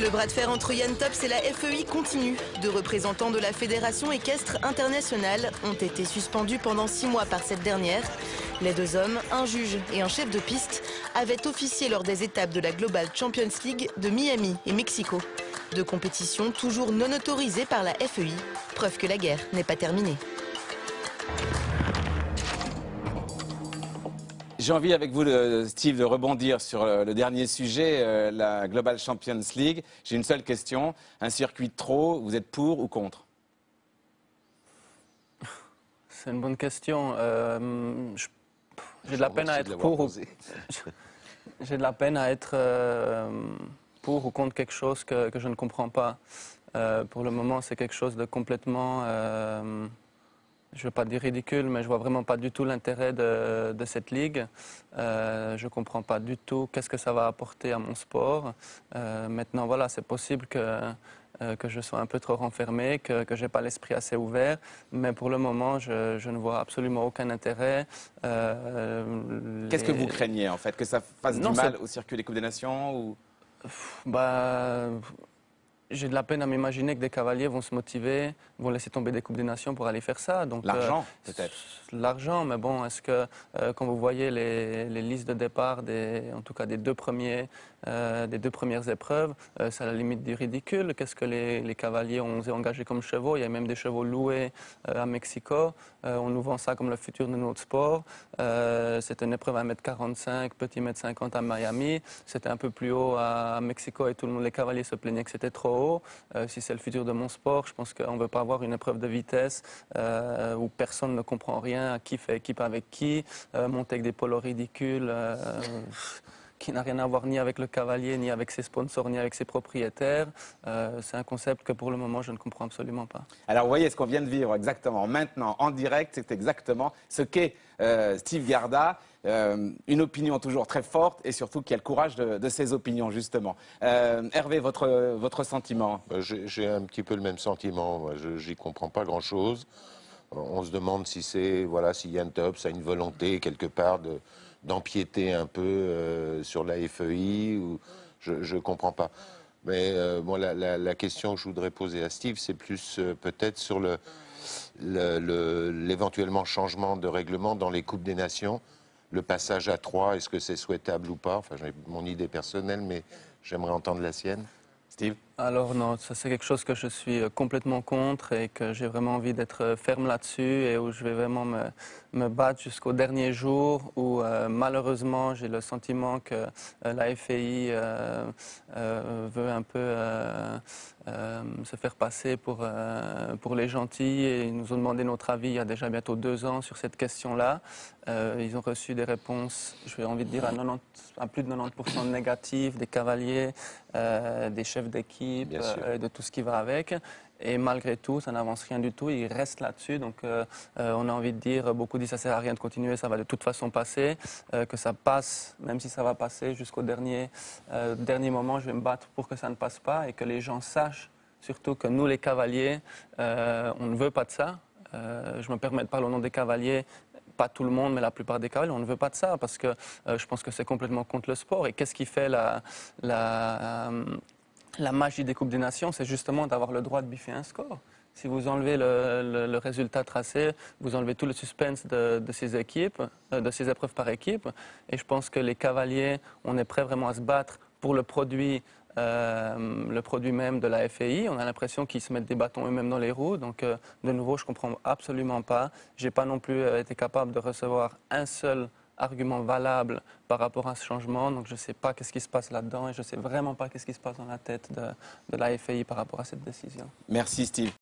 Le bras de fer entre Tops et la FEI continue. Deux représentants de la Fédération équestre internationale ont été suspendus pendant six mois par cette dernière. Les deux hommes, un juge et un chef de piste, avaient officié lors des étapes de la Global Champions League de Miami et Mexico. Deux compétitions toujours non autorisées par la FEI, preuve que la guerre n'est pas terminée. J'ai envie avec vous, Steve, de rebondir sur le dernier sujet, euh, la Global Champions League. J'ai une seule question. Un circuit trop, vous êtes pour ou contre C'est une bonne question. Euh, j'ai de la peine à être pour ou... J'ai de la peine à être pour ou contre quelque chose que, je ne comprends pas. Euh, pour le moment, c'est quelque chose de complètement je ne veux pas dire ridicule, mais je vois vraiment pas du tout l'intérêt de, cette ligue. Euh, je ne comprends pas du tout qu'est-ce que ça va apporter à mon sport. Euh, maintenant, voilà, c'est possible que, euh, que je sois un peu trop renfermé, que, je n'ai pas l'esprit assez ouvert, mais pour le moment, je, je ne vois absolument aucun intérêt. Qu'est-ce que vous craignez, en fait Que ça fasse du mal au circuit des Coupes des Nations ou... Bah, j'ai de la peine à m'imaginer que des cavaliers vont se motiver, vont laisser tomber des Coupes des Nations pour aller faire ça. Euh, l'argent, peut-être. L'argent, mais bon, est-ce que, euh, quand vous voyez les, listes de départ, des, en tout cas des deux premiers euh, des deux premières épreuves, euh, c'est à la limite du ridicule. Qu'est-ce que les, cavaliers ont engagé comme chevaux Il y a même des chevaux loués euh, à Mexico. on nous vend ça comme le futur de notre sport. c'est une épreuve à 1m45, petit 1m50 à Miami. C'était un peu plus haut à Mexico et tout le monde, les cavaliers se plaignaient que c'était trop haut. si c'est le futur de mon sport, je pense qu'on ne veut pas avoir une épreuve de vitesse où personne ne comprend rien qui fait équipe avec qui, monter avec des polos ridicules qui n'a rien à voir ni avec le cavalier, ni avec ses sponsors, ni avec ses propriétaires. Euh, c'est un concept que pour le moment, je ne comprends absolument pas. Alors, vous voyez ce qu'on vient de vivre exactement. Maintenant, en direct, c'est exactement ce qu'est euh, Steve Garda. Euh, une opinion toujours très forte et surtout qui a le courage de, ses opinions, justement. Hervé, votre, votre sentiment bah, J'ai un petit peu le même sentiment. Je n'y comprends pas grand-chose. On se demande si c'est voilà s'il y a top, a une volonté quelque part de d'empiéter un peu euh, sur la FEI ou je ne comprends pas. Mais euh, la, question que je voudrais poser à Steve, c'est plus euh, peut-être sur le, l'éventuellement changement de règlement dans les Coupes des Nations, le passage à trois. est-ce que c'est souhaitable ou pas Enfin, j'ai mon idée personnelle, mais j'aimerais entendre la sienne. Alors non, ça c'est quelque chose que je suis euh, complètement contre et que j'ai vraiment envie d'être euh, ferme là-dessus et où je vais vraiment me, battre jusqu'au dernier jour où euh, malheureusement j'ai le sentiment que la FAI veut un peu se faire passer pour, pour les gentils et ils nous ont demandé notre avis il y a déjà bientôt deux ans sur cette question-là. ils ont reçu des réponses, je vais envie de dire, à, à plus de 90% négatives des cavaliers, des chefs d'équipe, euh, de tout ce qui va avec. Et malgré tout, ça n'avance rien du tout. Il reste là-dessus. Donc, euh, euh, on a envie de dire, beaucoup disent, ça sert à rien de continuer, ça va de toute façon passer. que ça passe, même si ça va passer jusqu'au dernier, dernier moment, je vais me battre pour que ça ne passe pas et que les gens sachent, surtout que nous, les cavaliers, on ne veut pas de ça. je me permets de parler au nom des cavaliers, pas tout le monde, mais la plupart des cavaliers, on ne veut pas de ça parce que je pense que c'est complètement contre le sport. Et qu'est-ce qui fait la, la la magie des Coupes des Nations, c'est justement d'avoir le droit de biffer un score. Si vous enlevez le, résultat tracé, vous enlevez tout le suspense de, ces équipes, euh, de ces épreuves par équipe. Et je pense que les cavaliers, on est prêt vraiment à se battre pour le produit, euh, le produit même de la FAI. On a l'impression qu'ils se mettent des bâtons eux-mêmes dans les roues. Donc, euh, de nouveau, je ne comprends absolument pas. J'ai pas non plus été capable de recevoir un seul argument valable par rapport à ce changement. Donc je ne sais pas qu'est-ce qui se passe là-dedans et je ne sais vraiment pas qu'est-ce qui se passe dans la tête de, de la FAI par rapport à cette décision. Merci Steve.